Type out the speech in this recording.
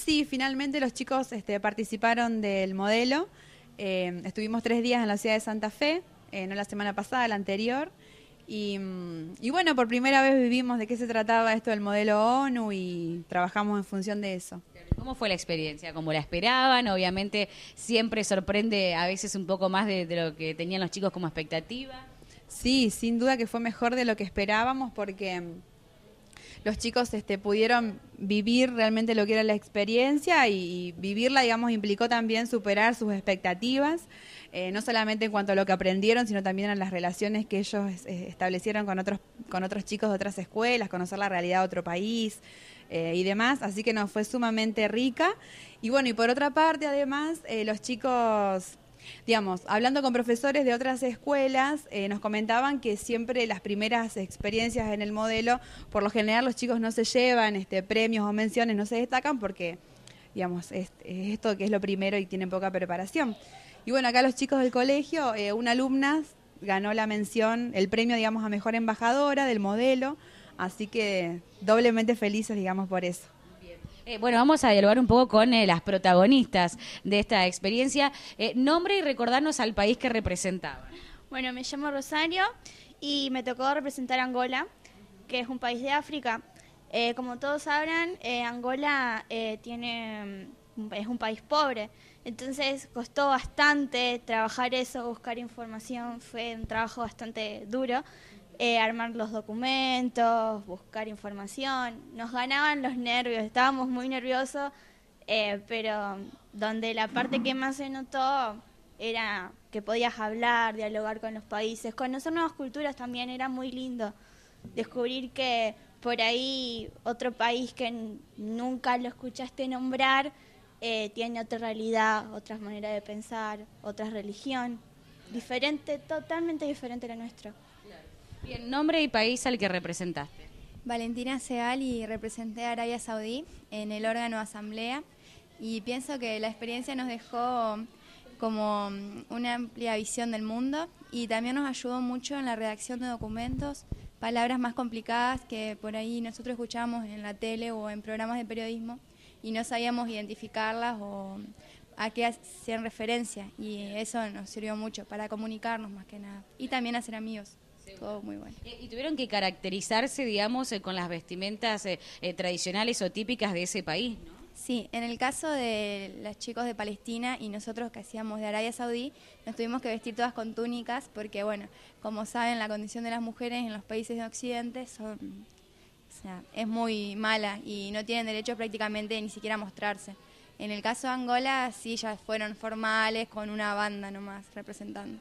Sí, finalmente los chicos este, participaron del modelo. Eh, estuvimos tres días en la ciudad de Santa Fe, eh, no la semana pasada, la anterior. Mm, y, bueno, por primera vez vivimos de qué se trataba esto del modelo ONU y trabajamos en función de eso. ¿Cómo fue la experiencia? ¿Cómo la esperaban? Obviamente siempre sorprende a veces un poco más de, de lo que tenían los chicos como expectativa. Sí, sin duda que fue mejor de lo que esperábamos porque mm, los chicos este, pudieron vivir realmente lo que era la experiencia y, vivirla, digamos, implicó también superar sus expectativas, eh, no solamente en cuanto a lo que aprendieron, sino también en las relaciones que ellos establecieron con otros, con otros chicos de otras escuelas, conocer la realidad de otro país. Eh, y demás, así que nos fue sumamente rica. Y bueno, y por otra parte, además, eh, los chicos Digamos, hablando con profesores de otras escuelas, eh, nos comentaban que siempre las primeras experiencias en el modelo, por lo general los chicos no se llevan este, premios o menciones, no se destacan porque, digamos, es, esto que es lo primero y tienen poca preparación. Y bueno, acá los chicos del colegio, eh, una alumna ganó la mención, el premio, a mejor embajadora del modelo, así que doblemente felices, digamos, por eso. Eh, bueno, vamos a dialogar un poco con eh, las protagonistas de esta experiencia. Eh, nombre y recordarnos al país que representaban. Bueno, me llamo Rosario y me tocó representar Angola, que es un país de África. como todos sabrán, Angola tiene, mm, es un país pobre, entonces costó bastante trabajar eso, buscar información, fue un trabajo bastante duro. Eh, armar los documentos, buscar información. Nos ganaban los nervios, estábamos muy nerviosos, eh, pero donde la parte que más se notó era que podías hablar, dialogar con los países, conocer nuevas culturas también era muy lindo. Descubrir que por ahí otro país que nunca lo escuchaste nombrar eh, tiene otra realidad, otras maneras de pensar, otra religión, diferente, totalmente diferente a la nuestra. Bien, nombre y país al que representaste. Valentina Seal y representé a Arabia Saudí en el órgano Asamblea y pienso que la experiencia nos dejó como mm, una amplia visión del mundo y también nos ayudó mucho en la redacción de documentos, palabras más complicadas que por ahí nosotros escuchamos en la tele o en programas de periodismo y no sabíamos identificarlas o mm, a qué hacían referencia y eso nos sirvió mucho para comunicarnos más que nada y también hacer amigos todo muy bueno. Eh, ¿Y tuvieron que caracterizarse, digamos, eh, con las vestimentas eh, tradicionales o típicas de ese país? ¿no? Sí, en el caso de las chicos de Palestina y nosotros que hacíamos de Arabia Saudí, nos tuvimos que vestir todas con túnicas porque, bueno, como saben, la condición de las mujeres en los países de Occidente son, es muy mala y no tienen derecho prácticamente ni siquiera a mostrarse. En el caso de Angola, sí, ya fueron formales, con una banda nomás representando.